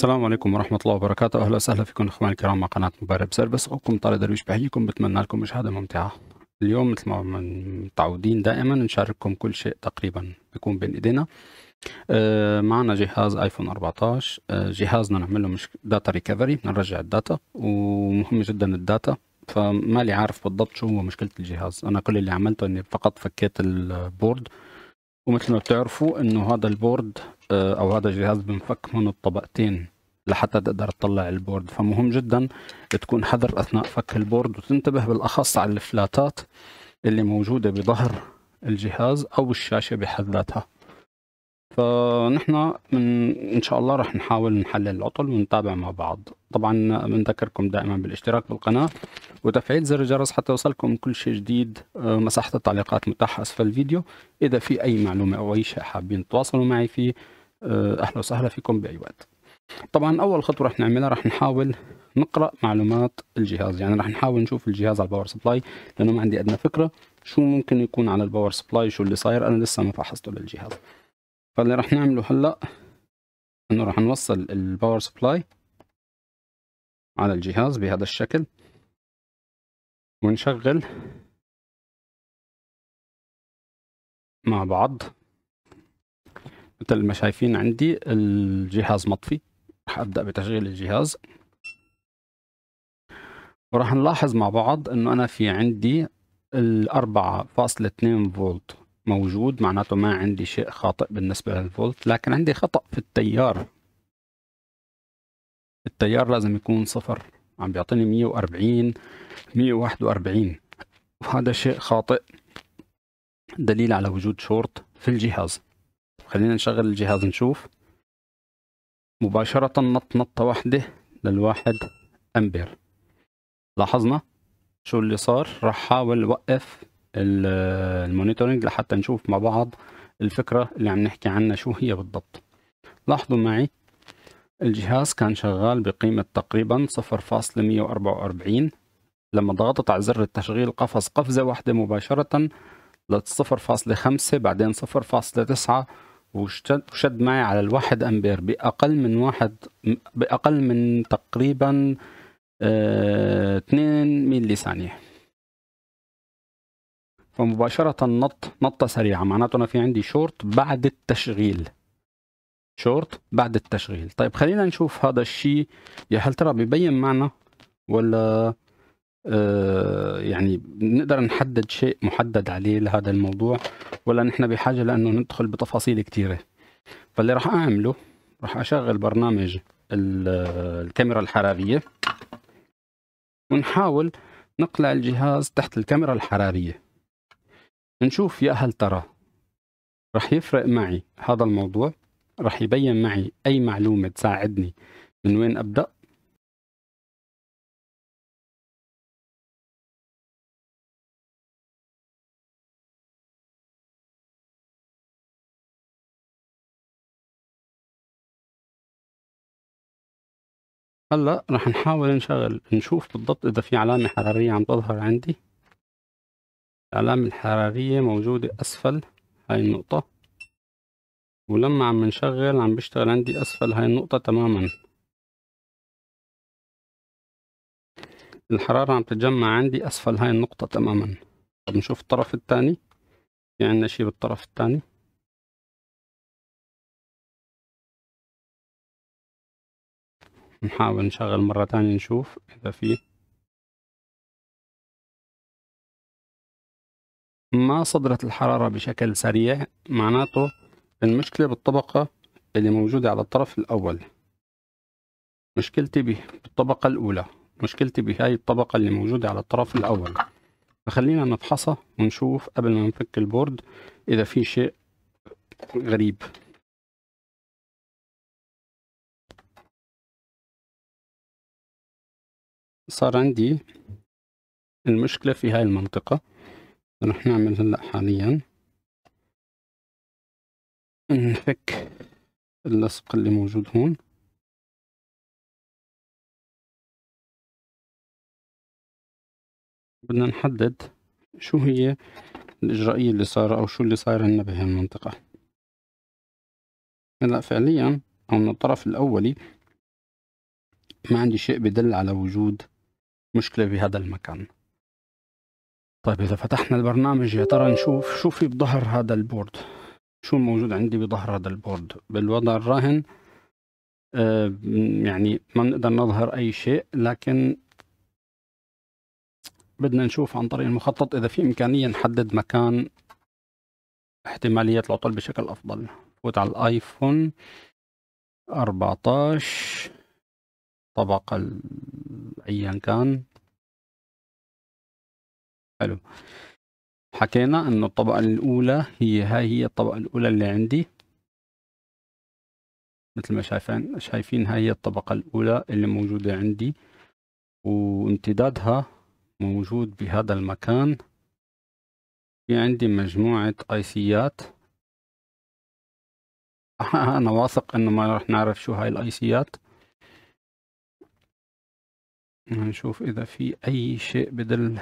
السلام عليكم ورحمة الله وبركاته أهلا وسهلا فيكم إخواني الكرام مع قناة مبارب سيرفس أخوكم طارق درويش بحييكم بتمنى لكم مشاهدة ممتعة اليوم مثل ما متعودين دائما نشارككم كل شيء تقريبا بيكون بين إيدينا آه، معنا جهاز ايفون 14 آه، جهازنا نعمل له مش داتا ريكفري نرجع الداتا ومهم جدا الداتا فما لي عارف بالضبط شو هو مشكله الجهاز انا كل اللي عملته اني فقط فكيت البورد ومثل ما بتعرفوا انه هذا البورد او هذا الجهاز بنفك منه الطبقتين لحتى تقدر تطلع البورد فمهم جدا تكون حذر اثناء فك البورد وتنتبه بالاخص على الفلاتات اللي موجودة بظهر الجهاز او الشاشة بحد ذاتها فنحن من ان شاء الله رح نحاول نحلل العطل ونتابع مع بعض طبعا بنذكركم دائما بالاشتراك بالقناة وتفعيل زر الجرس حتى يوصلكم كل شيء جديد آه، مساحة التعليقات متاحة اسفل الفيديو اذا في اي معلومة او اي شيء حابين تتواصلوا معي فيه آه، اهلا وسهلا فيكم باي وقت طبعا اول خطوه رح نعملها رح نحاول نقرا معلومات الجهاز يعني رح نحاول نشوف الجهاز على الباور سبلاي لانه ما عندي ادنى فكره شو ممكن يكون على الباور سبلاي شو اللي صاير انا لسه ما فحصته للجهاز فاللي رح نعمله هلا انه رح نوصل الباور سبلاي على الجهاز بهذا الشكل ونشغل مع بعض مثل ما شايفين عندي الجهاز مطفي راح ابدا بتشغيل الجهاز وراح نلاحظ مع بعض انه انا في عندي الأربعة فاصلة اتنين فولت موجود معناته ما عندي شيء خاطئ بالنسبة للفولت لكن عندي خطأ في التيار التيار لازم يكون صفر عم بيعطيني مية وأربعين مية وأربعين وهذا شيء خاطئ دليل على وجود شورت في الجهاز خلينا نشغل الجهاز نشوف مباشرة نط نطة واحدة للواحد أمبير لاحظنا شو اللي صار راح حاول وقف المونيتورنج لحتى نشوف مع بعض الفكرة اللي عم نحكي عنها شو هي بالضبط لاحظوا معي الجهاز كان شغال بقيمة تقريبا 0.144 لما ضغطت على زر التشغيل قفز قفزة واحدة مباشرة ل 0.5 بعدين تسعة وشد, وشد معي على الواحد امبير باقل من واحد باقل من تقريبا 2 آه، ملي ثانيه فمباشرة نط نطة سريعة معناته أنا في عندي شورت بعد التشغيل شورت بعد التشغيل طيب خلينا نشوف هذا الشيء يا هل ترى بيبين معنا ولا آه يعني نقدر نحدد شيء محدد عليه لهذا الموضوع ولا نحن بحاجه لانه ندخل بتفاصيل كثيره فاللي راح اعمله راح اشغل برنامج الكاميرا الحراريه ونحاول نقلع الجهاز تحت الكاميرا الحراريه نشوف يا هل ترى راح يفرق معي هذا الموضوع راح يبين معي اي معلومه تساعدني من وين ابدا هلا رح نحاول نشغل نشوف بالضبط اذا في علامة حرارية عم تظهر عندي العلامة الحرارية موجودة اسفل هاي النقطة ولما عم نشغل عم بشتغل عندي اسفل هاي النقطة تماما الحرارة عم تتجمع عندي اسفل هاي النقطة تماما طب نشوف الطرف الثاني في عندنا شي بالطرف الثاني نحاول نشغل مرة تانية نشوف إذا في ما صدرت الحرارة بشكل سريع معناته المشكلة بالطبقة اللي موجودة على الطرف الأول مشكلتي بالطبقة الأولى مشكلتي بهاي الطبقة اللي موجودة على الطرف الأول فخلينا نفحصها ونشوف قبل ما نفك البورد إذا في شيء غريب صار عندي المشكلة في هاي المنطقة رح نعمل هلأ حاليا نفك اللصق اللي موجود هون بدنا نحدد شو هي الإجرائية اللي صار أو شو اللي صاير عندنا بهي المنطقة هلا فعليا أو من الطرف الأولي ما عندي شيء بدل على وجود مشكلة بهذا المكان طيب إذا فتحنا البرنامج يا ترى نشوف شو في بظهر هذا البورد شو موجود عندي بظهر هذا البورد بالوضع الراهن آه يعني ما بنقدر نظهر أي شيء لكن بدنا نشوف عن طريق المخطط إذا في إمكانية نحدد مكان احتمالية العطل بشكل أفضل فوت على الآيفون 14 طبقه ايا كان حلو حكينا انه الطبقة الاولى هي هاي هي الطبقة الاولى اللي عندي مثل ما شايفين شايفين هاي هي الطبقة الاولى اللي موجودة عندي وامتدادها موجود بهذا المكان في عندي مجموعة ايسيات انا واثق انه ما رح نعرف شو هاي الايسيات نشوف إذا في أي شيء بدل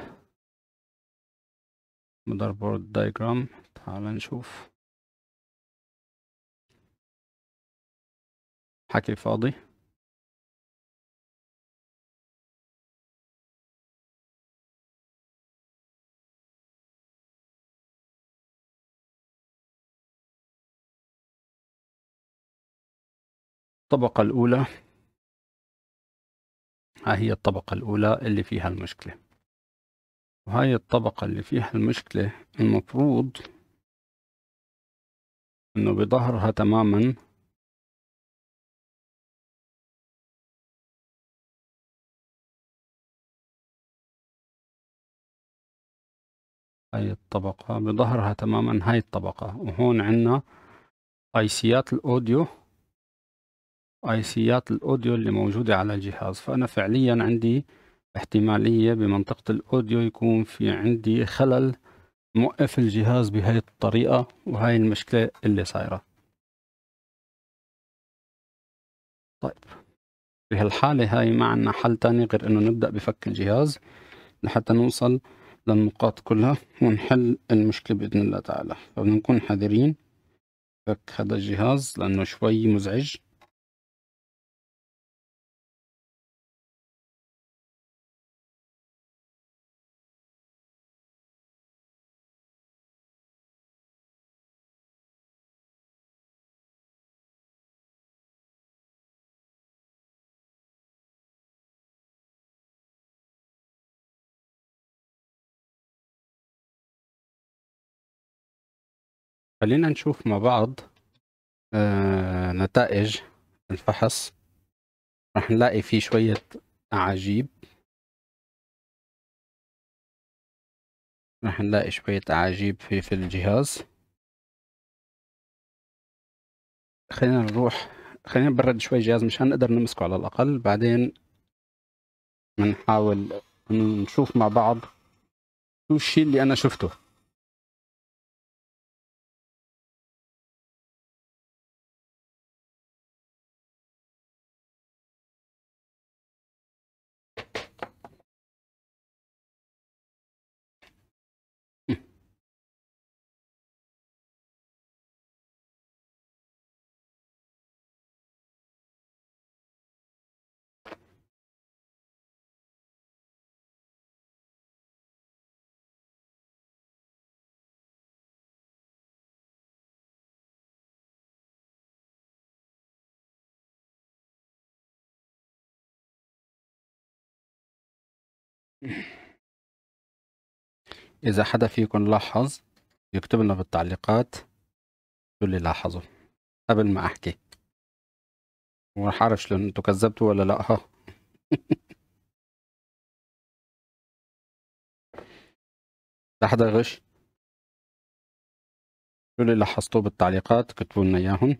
مدار بورد دايجرام تعال نشوف حكي فاضي الطبقة الأولى ها هي الطبقة الأولى اللي فيها المشكلة وهاي الطبقة اللي فيها المشكلة المفروض انه بظهرها تماما هاي الطبقة بظهرها تماما هاي الطبقة وهون عنا ايسيات الاوديو اي سيات الاوديو اللي موجودة على الجهاز فانا فعليا عندي احتمالية بمنطقة الاوديو يكون في عندي خلل موقف الجهاز بهاي الطريقة وهاي المشكلة اللي صايرة طيب بهالحالة هاي ما عنا حل تاني غير انه نبدأ بفك الجهاز لحتى نوصل للنقاط كلها ونحل المشكلة بإذن الله تعالى فبنكون حذرين فك هذا الجهاز لأنه شوي مزعج خلينا نشوف مع بعض آه نتائج الفحص راح نلاقي فيه شوية أعاجيب راح نلاقي شوية أعاجيب في في الجهاز خلينا نروح خلينا نبرد شوي الجهاز مشان نقدر نمسكه على الأقل بعدين بنحاول نشوف مع بعض شو الشيء اللي أنا شفته إذا حدا فيكم لاحظ يكتب لنا بالتعليقات شو اللي لاحظوا قبل ما أحكي وراح أعرف شلون أنتوا كذبتوا ولا لأ ها لحدا حدا غش شو اللي لاحظتوه بالتعليقات كتبوا لنا إياهم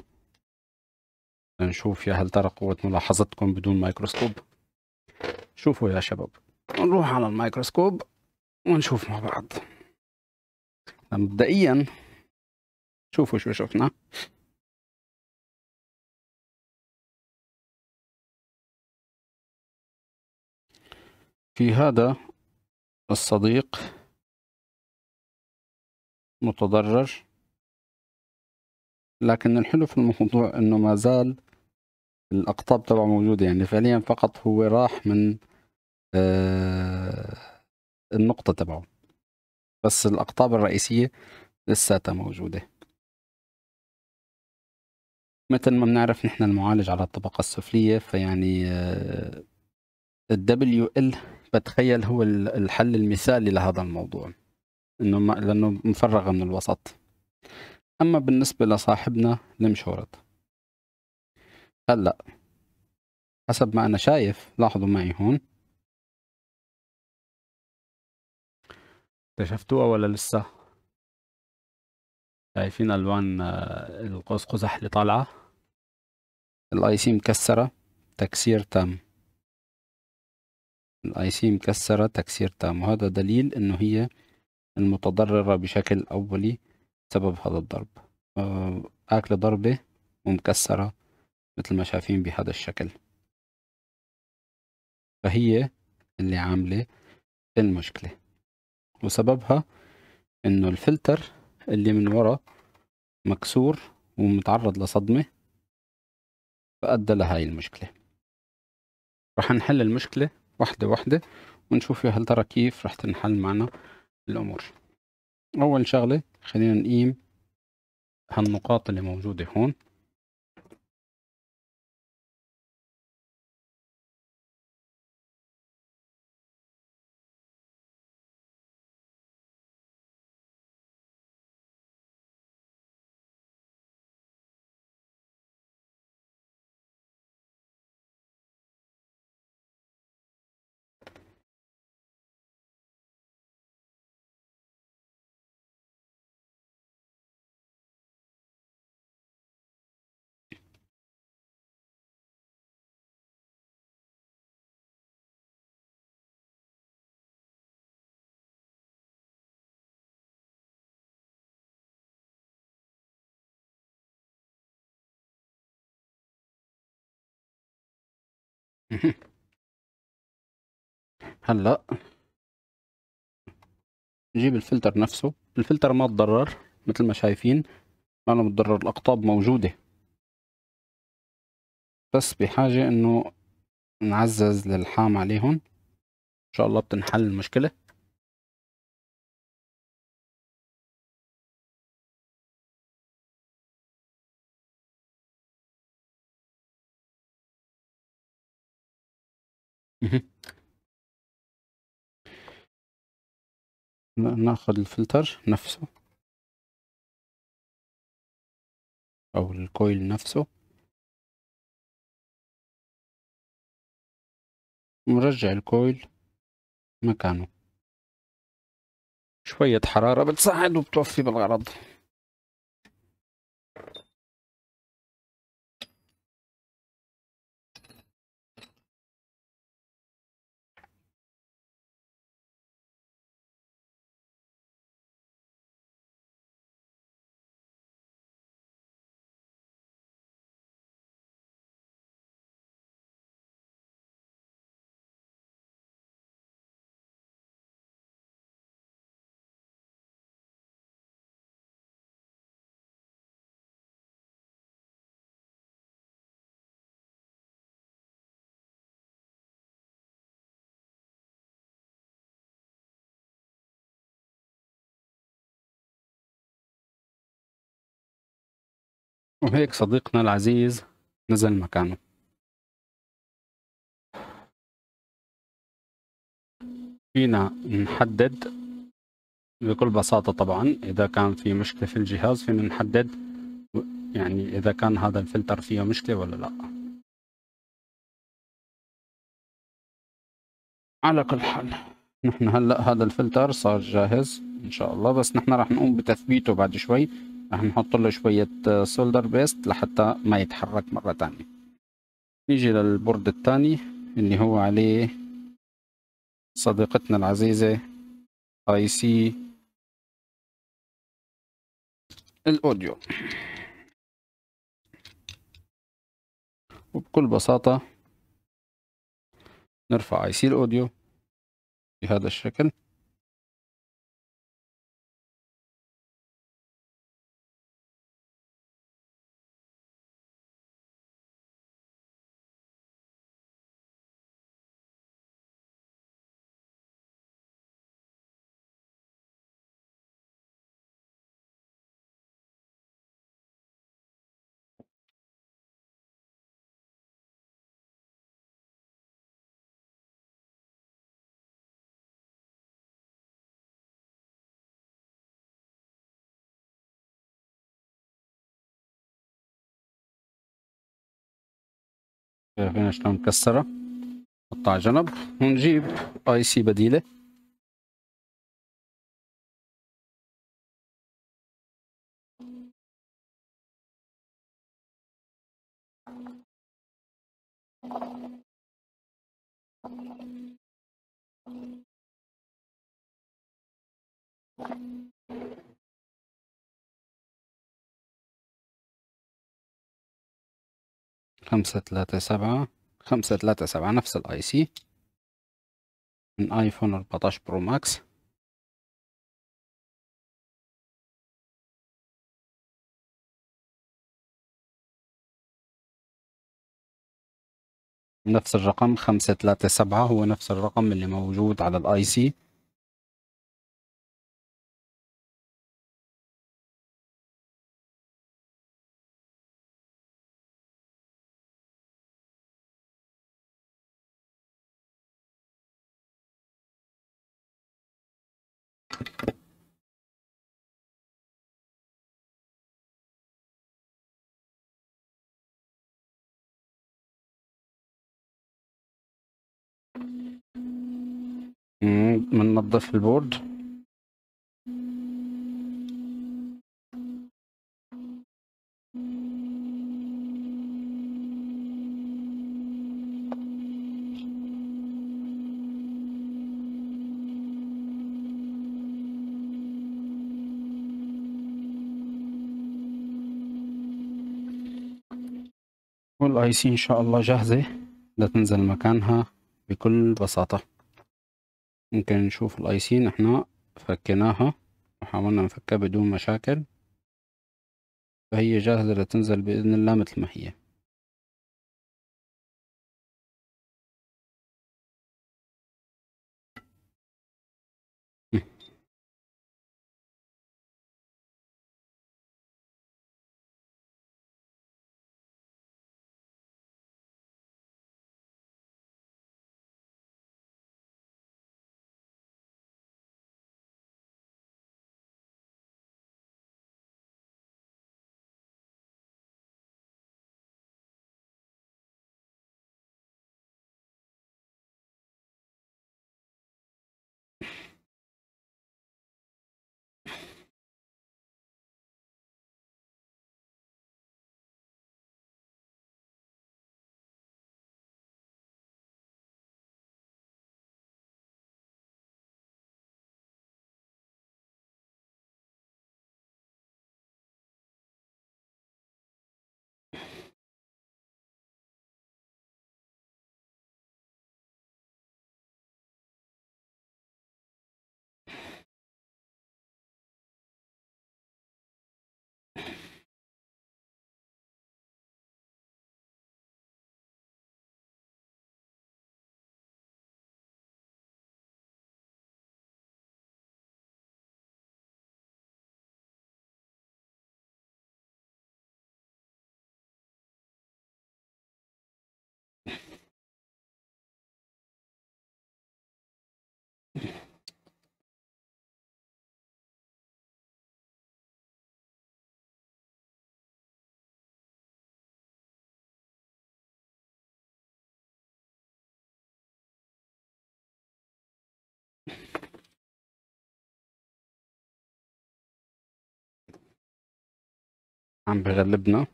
لنشوف يا هل ترى قوة ملاحظتكم بدون مايكروسكوب شوفوا يا شباب نروح على الميكروسكوب ونشوف مع بعض مبدئيا شوفوا شو شفنا في هذا الصديق متضرر لكن الحلو في الموضوع انه ما زال الاقطاب تبعه موجوده يعني فعليا فقط هو راح من آه، النقطة تبعه بس الأقطاب الرئيسية لساتها موجودة مثل ما بنعرف نحن المعالج على الطبقة السفلية فيعني آه، ال WL بتخيل هو الحل المثالي لهذا الموضوع انه ما لانه مفرغة من الوسط اما بالنسبة لصاحبنا المشورط هلا حسب ما انا شايف لاحظوا معي هون اكتشفتوها ولا لسه شايفين آه، الوان القوس آه، قزح اللي طالعه الاي سي مكسره تكسير تام الاي سي مكسره تكسير تام وهذا دليل انه هي المتضرره بشكل اولي سبب هذا الضرب آه، اكل ضربه ومكسره مثل ما شايفين بهذا الشكل فهي اللي عامله المشكله وسببها انه الفلتر اللي من ورا مكسور ومتعرض لصدمة فأدى لهاي المشكلة رح نحل المشكلة واحدة واحدة ونشوف يا هل ترى كيف رح تنحل معنا الأمور أول شغلة خلينا نقيم هالنقاط اللي موجودة هون هلا نجيب الفلتر نفسه الفلتر ما تضرر مثل ما شايفين ما له متضرر الأقطاب موجودة بس بحاجة إنه نعزز للحام عليهم إن شاء الله بتنحل المشكلة ناخذ الفلتر نفسه. أو الكويل نفسه. ونرجع الكويل مكانه. شوية حرارة بتساعد وبتوفي بالغرض. وهيك صديقنا العزيز نزل مكانه فينا نحدد بكل بساطة طبعا إذا كان في مشكلة في الجهاز فينا نحدد يعني إذا كان هذا الفلتر فيه مشكلة ولا لا على كل حال نحن هلأ هذا الفلتر صار جاهز إن شاء الله بس نحن راح نقوم بتثبيته بعد شوي هنحط له شوية سولدر آه، بيست لحتى ما يتحرك مرة تانية نيجي للبورد التاني اللي هو عليه صديقتنا العزيزة اي سي الاوديو وبكل بساطة نرفع اي سي الاوديو بهذا الشكل شايفين شلون مكسره نحطها على جنب ونجيب اي سي بديله Thank you. خمسة تلاتة سبعة خمسة تلاتة سبعة نفس الاي سي من ايفون 14 برو ماكس نفس الرقم خمسة تلاتة سبعة هو نفس الرقم اللي موجود على الاي سي بننظف البورد والاي سي ان شاء الله جاهزه بدها تنزل مكانها بكل بساطة ممكن نشوف الايسين احنا فكناها وحاولنا نفكها بدون مشاكل فهي جاهزة لتنزل بإذن الله مثل ما هي عم بغلبنا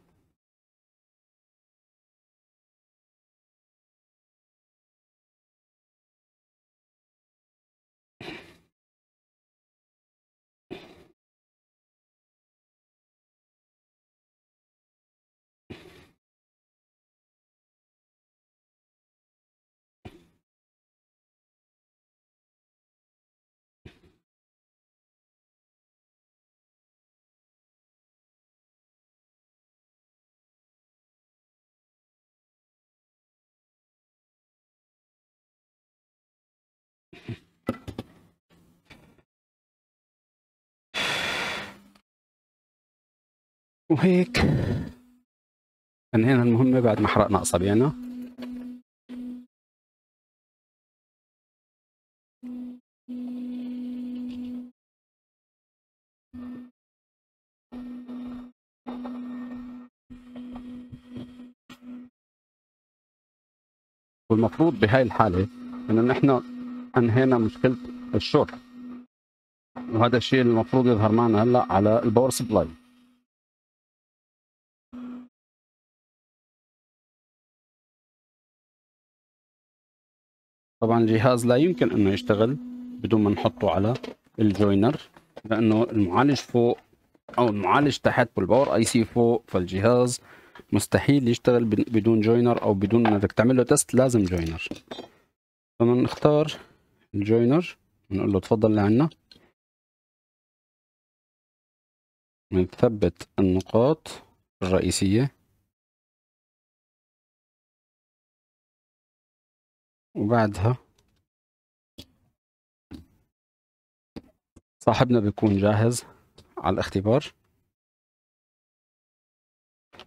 وهيك انهينا المهمة بعد ما حرقنا أصابعنا والمفروض بهاي الحالة إنه نحن أنهينا مشكلة الشورت وهذا الشيء المفروض يظهر معنا هلا على الباور سبلاي طبعا الجهاز لا يمكن انه يشتغل بدون ما نحطه على الجوينر لانه المعالج فوق او المعالج تحت والباور اي سي فوق فالجهاز مستحيل يشتغل بدون جوينر او بدون ما بدك تعمل له تيست لازم جوينر فبنختار الجوينر بنقول له تفضل لعنا بنثبت النقاط الرئيسية وبعدها صاحبنا بيكون جاهز على الاختبار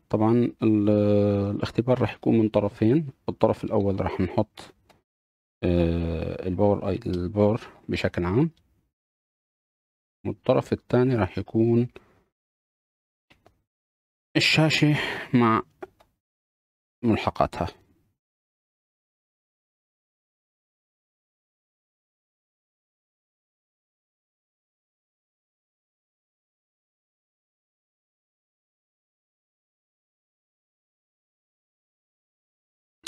طبعا الاختبار راح يكون من طرفين الطرف الاول راح نحط آه، الباور اي الباور بشكل عام والطرف الثاني راح يكون الشاشة مع ملحقاتها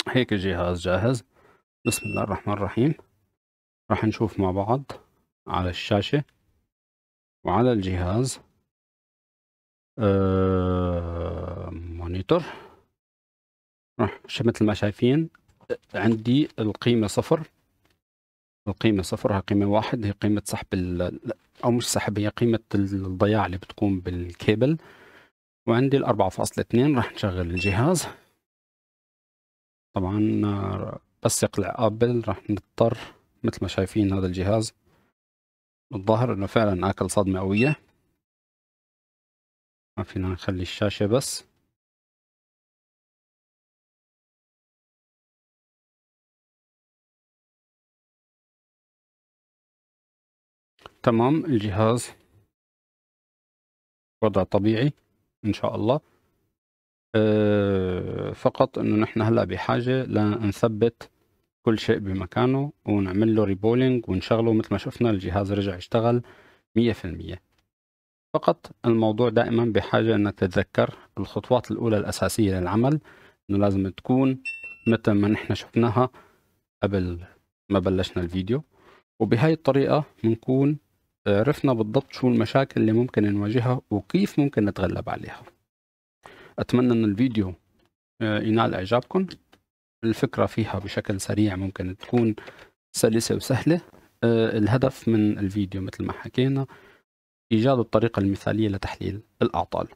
هيك الجهاز جاهز بسم الله الرحمن الرحيم راح نشوف مع بعض على الشاشة وعلى الجهاز آه مونيتور راح مثل ما شايفين عندي القيمة صفر القيمة صفر هي قيمة واحد هي قيمة سحب أو مش سحب هي قيمة الضياع اللي بتقوم بالكيبل وعندي الأربعة فاصلة اتنين راح نشغل الجهاز طبعا بس يقلع ابل راح نضطر مثل ما شايفين هذا الجهاز الظاهر انه فعلا اكل صدمة قوية ما فينا نخلي الشاشة بس تمام الجهاز وضع طبيعي ان شاء الله آه، فقط انه نحن هلا بحاجه لنثبت كل شيء بمكانه ونعمل له ريبولينج ونشغله مثل ما شفنا الجهاز رجع يشتغل 100% فقط الموضوع دائما بحاجة انك تتذكر الخطوات الاولى الاساسية للعمل انه لازم تكون مثل ما نحن شفناها قبل ما بلشنا الفيديو وبهي الطريقة بنكون آه، عرفنا بالضبط شو المشاكل اللي ممكن نواجهها وكيف ممكن نتغلب عليها أتمنى أن الفيديو آه، ينال إعجابكم الفكرة فيها بشكل سريع ممكن تكون سلسة وسهلة آه، الهدف من الفيديو مثل ما حكينا إيجاد الطريقة المثالية لتحليل الأعطال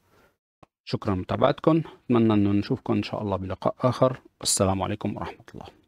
شكرا لمتابعتكم أتمنى أن نشوفكم إن شاء الله بلقاء آخر السلام عليكم ورحمة الله